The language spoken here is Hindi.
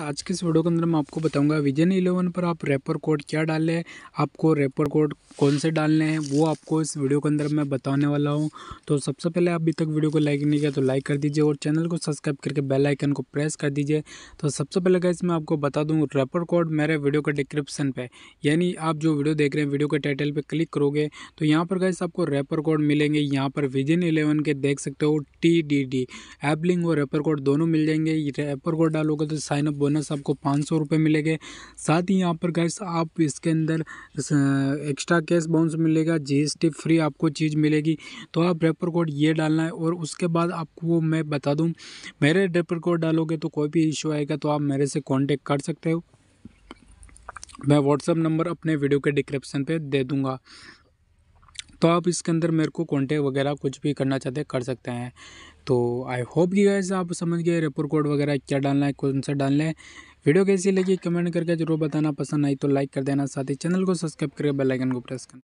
आज के इस वीडियो के अंदर मैं आपको बताऊंगा विजन इलेवन पर आप रेपर कोड क्या डालने हैं आपको रेपर कोड कौन से डालने हैं वो आपको इस वीडियो के अंदर मैं बताने वाला हूं तो सबसे पहले अभी तक वीडियो को लाइक नहीं किया तो लाइक कर दीजिए और चैनल को सब्सक्राइब करके बेल आइकन को प्रेस कर दीजिए तो सबसे पहले गाइस मैं आपको बता दूँ रेपर कोड मेरे वीडियो के डिस्क्रिप्शन पर यानी आप जो वीडियो देख रहे हैं वीडियो के टाइटल पर क्लिक करोगे तो यहाँ पर गाइस आपको रेपर कोड मिलेंगे यहाँ पर विजन इलेवन के देख सकते हो टी डी डी और रेपर कोड दोनों मिल जाएंगे रेपर कोड डालोगे तो साइनअप बोनस आपको पाँच सौ रुपये मिलेंगे साथ ही यहाँ पर गैस आप इसके अंदर एक्स्ट्रा कैश बाउंस मिलेगा जीएसटी फ्री आपको चीज़ मिलेगी तो आप रेपर कोड ये डालना है और उसके बाद आपको मैं बता दूँ मेरे रेपर कोड डालोगे तो कोई भी इशू आएगा तो आप मेरे से कॉन्टेक्ट कर सकते हो मैं व्हाट्सअप नंबर अपने वीडियो के डिस्क्रिप्शन पे दे दूंगा तो आप इसके अंदर मेरे को कॉन्टैक्ट वगैरह कुछ भी करना चाहते हैं कर सकते हैं तो आई होप कि गाइज आप समझ गए रेपोर कोड वगैरह क्या डालना है कौन सा डालना है वीडियो कैसी लगी कमेंट करके जरूर बताना पसंद आई तो लाइक कर देना साथ ही चैनल को सब्सक्राइब करके बेल आइकन को प्रेस करना